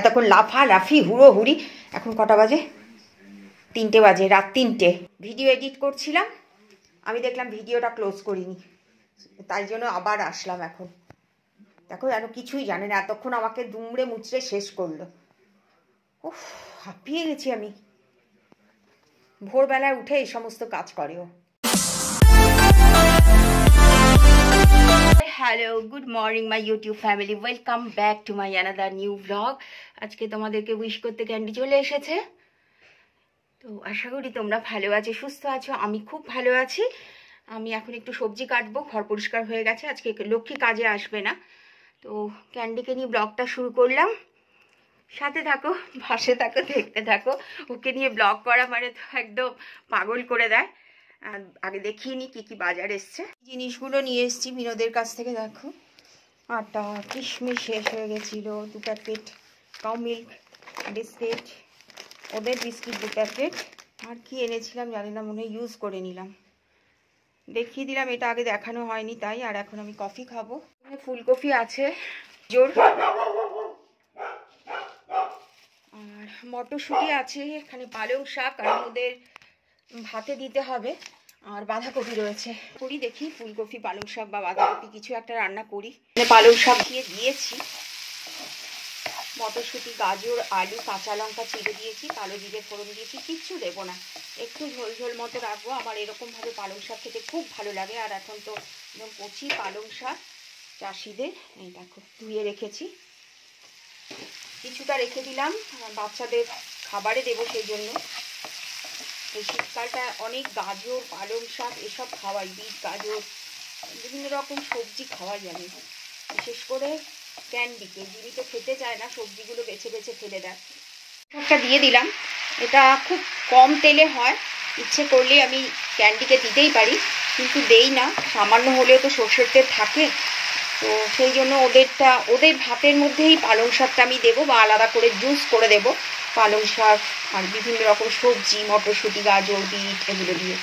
এতক্ষণ লাফালাফি হুড়োহুড়ি এখন কটা বাজে তিনটে বাজে রাত তিনটে ভিডিও এডিট করছিলাম আমি দেখলাম ভিডিওটা ক্লোজ করিনি তাই জন্য আবার আসলাম এখন দেখো যেন কিছুই জানে না এতক্ষণ আমাকে দুমড়ে মুচড়ে শেষ করলো ও হাঁপিয়ে গেছি আমি ভোরবেলায় উঠে এই সমস্ত কাজ করেও hello good morning my YouTube family welcome back to my another new blog আজকে তোমাদেরকে উইশ করতে ক্যান্ডি চলে এসেছে তো আশা করি তোমরা ভালো আছো সুস্থ আছো আমি খুব ভালো আছি আমি এখন একটু সবজি কাটবো ঘর পরিষ্কার হয়ে গেছে আজকে লক্ষ্মী কাজে আসবে না তো ক্যান্ডিকে নিয়ে ব্লগটা শুরু করলাম সাথে থাকো ভাসে থাকো দেখতে থাকো ওকে নিয়ে ব্লগ করা মানে তো একদম পাগল করে দেয় আগে দেখিয়ে নিই কী কী বাজার এসছে জিনিসগুলো নিয়ে এসছি বিনোদের কাছ থেকে দেখো আটা কিশমিশ শেষ হয়ে গেছিলো দু প্যাকেট কাউ মিল্ক বিস্কিট ওদের বিস্কিট দু প্যাকেট আর কি এনেছিলাম জানি না মনে ইউজ করে নিলাম দেখিয়ে দিলাম এটা আগে দেখানো হয়নি তাই আর এখন আমি কফি খাবো ফুলকপি আছে জোর আর মটরশুঁটি আছে এখানে পালং শাক আর ওদের ভাতে দিতে হবে আর বাঁধাকপি রয়েছে করি দেখি ফুলকপি পালং শাক বা বাঁধাকপি কিছু একটা রান্না করি মানে পালং শাক দিয়ে দিয়েছি মটরশুঁটি গাজর আলু কাঁচা লঙ্কা চিড়ে দিয়েছি কালো জিরে ফোড়ন দিয়েছি কিচ্ছু দেবো না একটু ঝোল ঝোল মতো রাখবো আমার এরকমভাবে পালং শাক খেতে খুব ভালো লাগে আর এখন তো একদম কচি পালং শাক চাষিদের এই দেখো ধুয়ে রেখেছি কিছুটা রেখে দিলাম বাচ্চাদের খাবারে দেবো সেই জন্য এই শীতকালটা অনেক গাজর পালং শাক এসব খাওয়াই বিট গাজর বিভিন্ন রকম সবজি খাওয়াই আমি বিশেষ করে ক্যান্ডিকে যিনি তো খেতে চায় না সবজিগুলো বেছে বেছে ফেলে দেয় একটা দিয়ে দিলাম এটা খুব কম তেলে হয় ইচ্ছে করলে আমি ক্যান্ডিকে দিতেই পারি কিন্তু দেই না সামান্য হলেও তো সর্ষের তেল থাকে তো সেই জন্য ওদেরটা ওদের ভাতের মধ্যেই পালং শাকটা আমি দেবো বা আলাদা করে জুস করে দেবো পালং শাক আর বিভিন্ন রকম সবজি মটরশুঁটি গাজর বিট এগুলো দিয়ে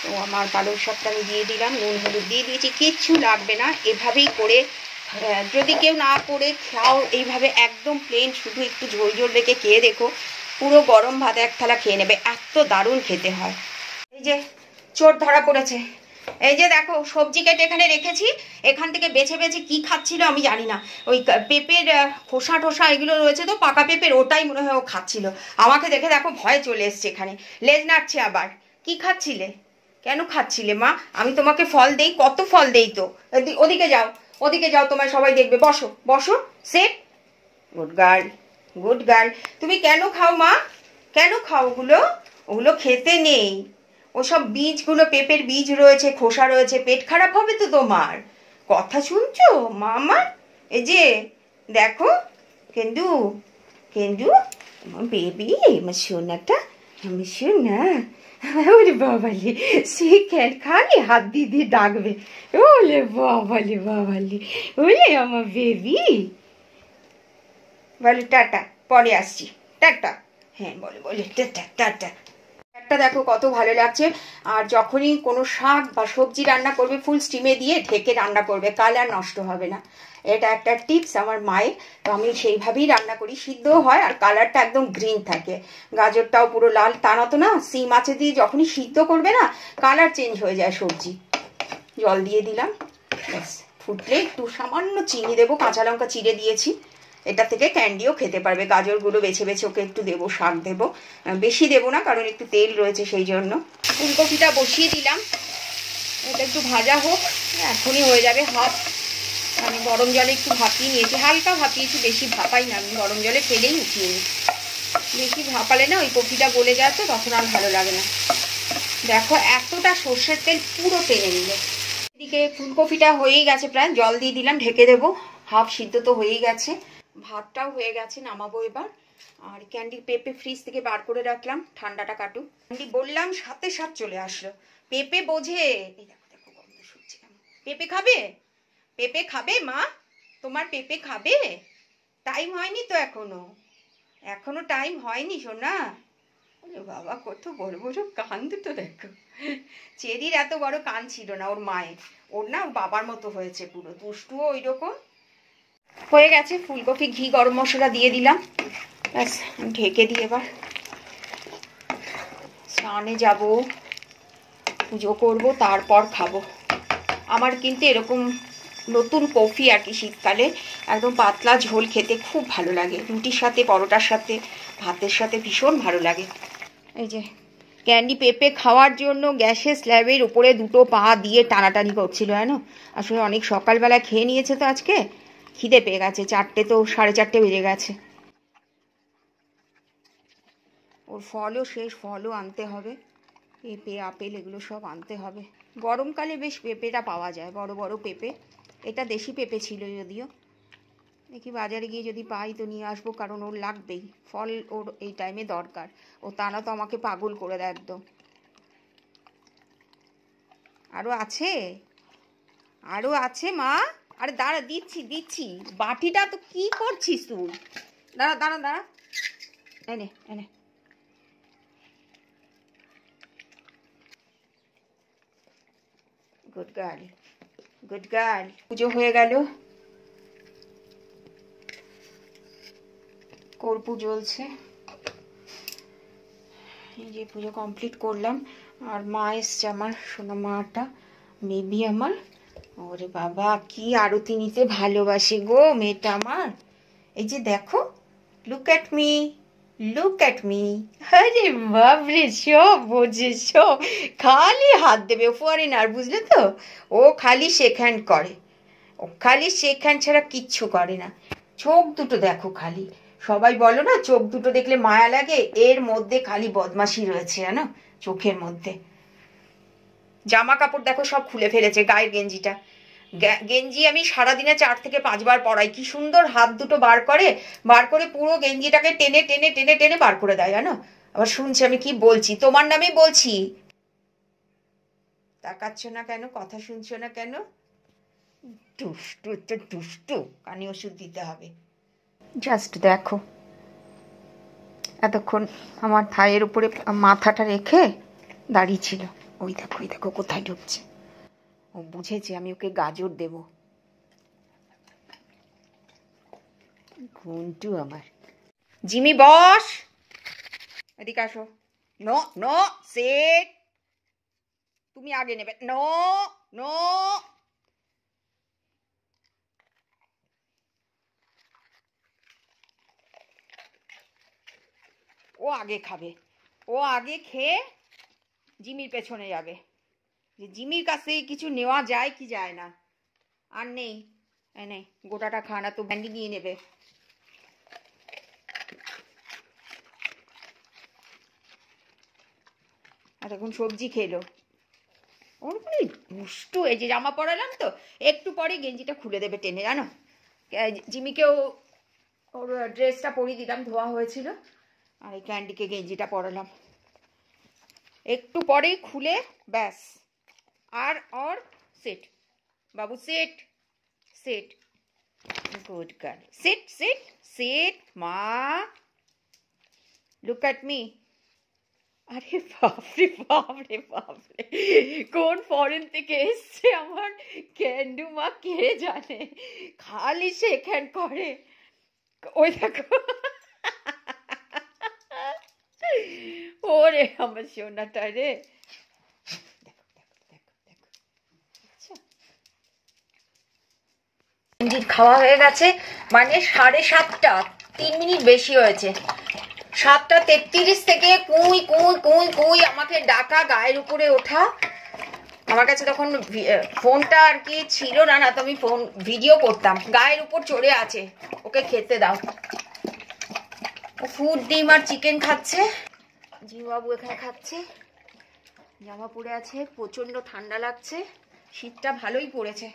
তো আমার পালং শাকটা আমি দিয়ে দিলাম নুন হলুদ দিয়ে দিয়েছি কিচ্ছু লাগবে না এভাবেই করে যদি কেউ না করে খাও এইভাবে একদম প্লেন শুধু একটু ঝোল ঝোল রেখে খেয়ে দেখো পুরো গরম ভাত এক থালা খেয়ে নেবে এত দারুণ খেতে হয় এই যে চোট ধরা পড়েছে এই যে দেখো সবজি কেটে এখানে রেখেছি এখান থেকে বেছে বেছে কি খাচ্ছিল আমি জানি না ওই পেঁপের খোসা টোসা এগুলো রয়েছে তো পাকা পেঁপের ওটাই মনে হয় ও খাচ্ছিল আমাকে দেখে দেখো ভয় চলে এসছে এখানে লেজ নাড়ছে আবার কি খাচ্ছিলে কেন খাচ্ছিলে মা আমি তোমাকে ফল দেই কত ফল দেই তো ওদিকে যাও ওদিকে যাও তোমার সবাই দেখবে বসো বসো set good girl good girl তুমি কেন খাও মা কেন খাও ওগুলো ওগুলো খেতে নেই ওসব বীজগুলো পেঁপের বীজ রয়েছে খোসা রয়েছে পেট খারাপ হবে তো তোমার কথা শুনছো মা আমার এই যে দেখো কেন্দু কেন্দু বেবি আমার একটা আমি সোনা ওরে বাবালি সে ক্যাট খালি হাত দিয়ে দিয়ে ডাকবে ওলে বাবালি বাবালি ওলে আমার বেবি বলো টাটা পরে আসছি টাটা হ্যাঁ বলে বলে টাটা টাটা কালারটা দেখো কত ভালো লাগছে আর যখনই কোনো শাক বা সবজি রান্না করবে ফুল স্টিমে দিয়ে ঢেকে রান্না করবে কালার নষ্ট হবে না এটা একটা টিপস আমার মায়ের তো আমি সেইভাবেই রান্না করি সিদ্ধও হয় আর কালারটা একদম গ্রিন থাকে গাজরটাও পুরো লাল তা নতো না সি মাছে দিয়ে যখনই সিদ্ধ করবে না কালার চেঞ্জ হয়ে যায় সবজি জল দিয়ে দিলাম ফুটলে একটু সামান্য চিনি দেবো কাঁচা লঙ্কা চিড়ে দিয়েছি এটা থেকে ক্যান্ডিও খেতে পারবে গাজরগুলো বেছে বেছে ওকে একটু দেবো শাক দেবো বেশি দেবো না কারণ একটু তেল রয়েছে সেই জন্য ফুলকপিটা বসিয়ে দিলাম এটা একটু ভাজা হোক এখনই হয়ে যাবে হাফ আমি গরম জলে একটু ভাপিয়ে নিয়েছি হালকা ভাপিয়েছি বেশি ভাপাই না আমি গরম জলে ফেলেই উঠিয়ে নিই বেশি ভাপালে না ওই কপিটা গলে যায় তো তখন আর ভালো লাগে না দেখো এতটা সর্ষের তেল পুরো টেনে নিল এদিকে ফুলকপিটা হয়েই গেছে প্রায় জল দিয়ে দিলাম ঢেকে দেবো হাফ সিদ্ধ তো হয়েই গেছে ভাতটাও হয়ে গেছে নামাবো এবার আর ক্যান্ডি পেঁপে ফ্রিজ থেকে বার করে রাখলাম ঠান্ডাটা কাটুক ক্যান্ডি বললাম সাথে সাথ চলে আসলো পেঁপে বোঝে পেপে পেঁপে খাবে পেঁপে খাবে মা তোমার পেঁপে খাবে টাইম হয়নি তো এখনো এখনো টাইম হয়নি সোনা বাবা কত বড় বড় কান দুটো দেখো চেরির এত বড় কান ছিল না ওর মায়ের ওর না বাবার মতো হয়েছে পুরো দুষ্টুও ওই রকম হয়ে গেছে ফুলকপি ঘি গরম মশলা দিয়ে দিলাম ব্যাস ঢেকে দিয়ে এবার স্নানে যাব পুজো করব তারপর খাবো আমার কিন্তু এরকম নতুন কফি আর কি শীতকালে একদম পাতলা ঝোল খেতে খুব ভালো লাগে রুটির সাথে পরোটার সাথে ভাতের সাথে ভীষণ ভালো লাগে এই যে ক্যান্ডি পেঁপে খাওয়ার জন্য গ্যাসের স্ল্যাবের উপরে দুটো পা দিয়ে টানাটানি করছিল জানো আসলে অনেক সকালবেলা খেয়ে নিয়েছে তো আজকে খিদে পেয়ে গেছে চারটে তো সাড়ে চারটে বেজে গেছে ওর ফলও শেষ ফলও আনতে হবে পেঁপে আপেল এগুলো সব আনতে হবে গরমকালে বেশ পেঁপেটা পাওয়া যায় বড় বড় পেঁপে এটা দেশি পেঁপে ছিল যদিও দেখি বাজারে গিয়ে যদি পাই তো নিয়ে আসবো কারণ ওর লাগবেই ফল ওর এই টাইমে দরকার ও তারা তো আমাকে পাগল করে দেয় একদম আরও আছে আরও আছে মা আরে দাঁড়া দিচ্ছি দিচ্ছি বাটিটা তো কি করছিস তুই দাঁড়া দাঁড়া দাঁড়া এনে এনে গুড গার্ল গুড গার্ল পুজো হয়ে গেল কর্পু জ্বলছে যে পুজো কমপ্লিট করলাম আর মা এসছে আমার সোনা মাটা মেবি আমার ওরে বাবা কি আরতি নিতে ভালোবাসে গো মেয়েটা আমার এই যে দেখো look at me look at me আরে বাবরে সব বোঝে সব খালি হাত দেবে ফরেনার বুঝলে তো ও খালি সেখান হ্যান্ড করে ও খালি সেখান হ্যান্ড ছাড়া কিচ্ছু করে না চোখ দুটো দেখো খালি সবাই বলো না চোখ দুটো দেখলে মায়া লাগে এর মধ্যে খালি বদমাশি রয়েছে জানো চোখের মধ্যে জামা কাপড় দেখো সব খুলে ফেলেছে গায়ের গেঞ্জিটা গেঞ্জি আমি সারাদিনে চার থেকে পাঁচবার পরাই কি সুন্দর হাত দুটো বার করে বার করে পুরো গেঞ্জিটাকে টেনে টেনে টেনে টেনে বার করে দেয় জানো আবার শুনছি আমি কি বলছি তোমার নামে বলছি তাকাচ্ছ না কেন কথা শুনছো না কেন দুষ্টু হচ্ছে দুষ্টু কানে ওষুধ দিতে হবে জাস্ট দেখো এতক্ষণ আমার থায়ের উপরে মাথাটা রেখে দাঁড়িয়ে ছিল ওই দেখো ওই দেখো কোথায় ঢুকছে ও বুঝেছে আমি ওকে গাজর দেব ঘুমটু আমার জিমি বস এদিক আসো নো নো সেট তুমি আগে নেবে নো নো ও আগে খাবে ও আগে খেয়ে জিমির পেছনে যাবে যে জিমির কাছে কিছু নেওয়া যায় কি যায় না আর নেই নেই গোটাটা খানা তো ব্যান্ডি নিয়ে নেবে আর এখন সবজি খেলো ওর কোনো মানে এই যে জামা পরালাম তো একটু পরে গেঞ্জিটা খুলে দেবে টেনে জানো জিমিকেও ওর ড্রেসটা পরিয়ে দিলাম ধোয়া হয়েছিল আর এই ক্যান্ডিকে গেঞ্জিটা পরালাম একটু পরেই খুলে ব্যাস আর অর সেট বাবু set set good girl set set set মা লুক অ্যাট মি আরে বাপরে বাপরে বাপরে কোন ফরেন থেকে এসছে আমার ক্যান্ডু মা কে জানে খালি সেখান করে ওই দেখো ওরে আমার সোনাটা রে খাওয়া হয়ে গেছে মানে সাড়ে সাতটা তিন মিনিট বেশি হয়েছে সাতটা তেত্রিশ থেকে কুই কুই কুই কুই আমাকে ডাকা গায়ের উপরে ওঠা আমার কাছে তখন ফোনটা আর কি ছিল না না তো আমি ফোন ভিডিও করতাম গায়ের উপর চড়ে আছে ওকে খেতে দাও ফুড ডিম আর চিকেন খাচ্ছে জিবাবু এখানে খাচ্ছে জামা পরে আছে প্রচণ্ড ঠান্ডা লাগছে শীতটা ভালোই পড়েছে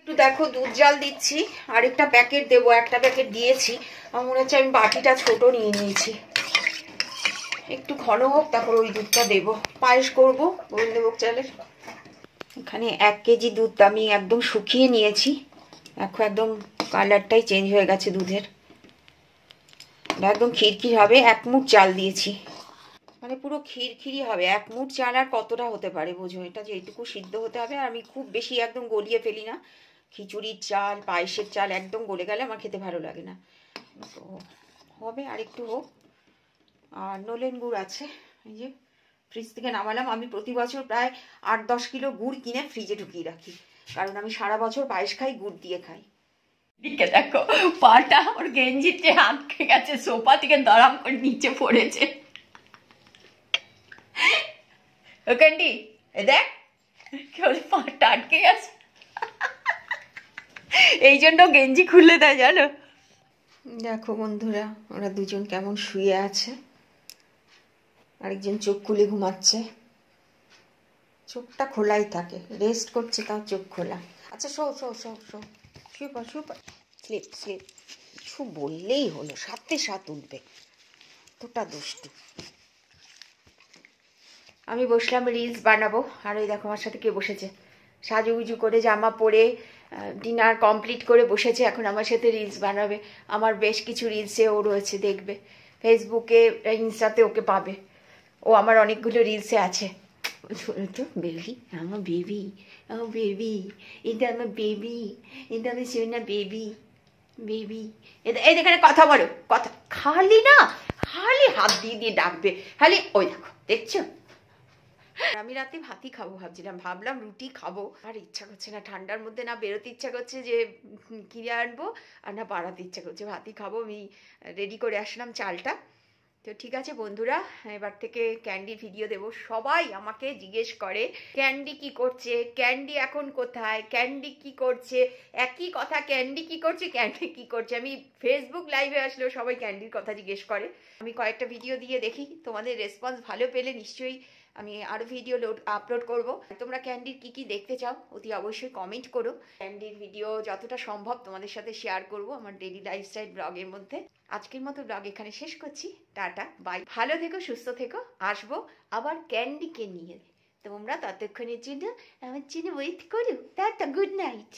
একটু দেখো দুধ জাল দিচ্ছি আরেকটা প্যাকেট দেব একটা প্যাকেট দিয়েছি আমার মনে হচ্ছে আমি বাটিটা ছোট নিয়ে নিয়েছি একটু ঘন হোক তারপর ওই দুধটা দেব পায়েস করবো ভোগ চালের এখানে এক কেজি দুধ আমি একদম শুকিয়ে নিয়েছি এখন একদম কালারটাই চেঞ্জ হয়ে গেছে দুধের একদম খিরকির হবে এক মুখ চাল দিয়েছি মানে পুরো ক্ষীরক্ষিরি হবে এক মুঠ চাল আর কতটা হতে পারে বোঝো এটা যে এইটুকু সিদ্ধ হতে হবে আর আমি খুব বেশি একদম গলিয়ে ফেলি না খিচুড়ির চাল পায়েসের চাল একদম গলে গেলে আমার খেতে ভালো লাগে না তো হবে আর একটু হোক আর নলেন গুড় আছে এই যে ফ্রিজ থেকে নামালাম আমি প্রতি বছর প্রায় আট দশ কিলো গুড় কিনে ফ্রিজে ঢুকিয়ে রাখি কারণ আমি সারা বছর পায়েস খাই গুড় দিয়ে খাই দিকে দেখো পাটা ওর গেঞ্জিতে আটকে গেছে সোফা থেকে দরাম করে নিচে পড়েছে ও ক্যান্ডি দেখ কেউ পাটা আটকে এই জন্য গেঞ্জি খুলে দেয় জানো দেখো বন্ধুরা ওরা দুজন কেমন শুয়ে আছে আরেকজন চোখ খুলে ঘুমাচ্ছে চোখটা খোলাই থাকে রেস্ট করছে তাও চোখ খোলা আচ্ছা শো শো শো শো শুয়ে পা শুয়ে পা স্লিপ স্লিপ শু বললেই হলো সাথে সাথ উঠবে তোটা দুষ্টু আমি বসলাম রিলস বানাবো আর ওই দেখো আমার সাথে কে বসেছে সাজুগুজু করে জামা পরে ডিনার কমপ্লিট করে বসেছে এখন আমার সাথে রিলস বানাবে আমার বেশ কিছু রিলসে ও রয়েছে দেখবে ফেসবুকে ইনস্টাতে ওকে পাবে ও আমার অনেকগুলো রিলসে আছে তো বেবি আমার বেবি আমার বেবি এটা আমার বেবি এটা আমার না বেবি বেবি এই দেখানে কথা বলো কথা খালি না খালি হাত দিয়ে দিয়ে ডাকবে খালি ওই দেখো দেখছো আমি রাতে ভাতই খাবো ভাবছিলাম ভাবলাম রুটি খাবো আর ইচ্ছা করছে না ঠান্ডার মধ্যে না বেরোতে ইচ্ছা করছে যে কিনে আনবো আর না বাড়াতে ইচ্ছা করছে ভাতই খাবো আমি রেডি করে আসলাম চালটা তো ঠিক আছে বন্ধুরা এবার থেকে ক্যান্ডি ভিডিও দেব সবাই আমাকে জিজ্ঞেস করে ক্যান্ডি কি করছে ক্যান্ডি এখন কোথায় ক্যান্ডি কি করছে একই কথা ক্যান্ডি কি করছে ক্যান্ডি কি করছে আমি ফেসবুক লাইভে আসলেও সবাই ক্যান্ডির কথা জিজ্ঞেস করে আমি কয়েকটা ভিডিও দিয়ে দেখি তোমাদের রেসপন্স ভালো পেলে নিশ্চয়ই আমি আরও ভিডিও লোড আপলোড করব তোমরা ক্যান্ডির কি কি দেখতে চাও অতি অবশ্যই কমেন্ট করো ক্যান্ডির ভিডিও যতটা সম্ভব তোমাদের সাথে শেয়ার করব আমার ডেলি লাইফস্টাইল ব্লগের মধ্যে আজকের মতো ব্লগ এখানে শেষ করছি টাটা বাই ভালো থেকো সুস্থ থেকো আসবো আবার ক্যান্ডিকে নিয়ে তোমরা ততক্ষণের জন্য আমার জন্য ওয়েট করো টাটা গুড নাইট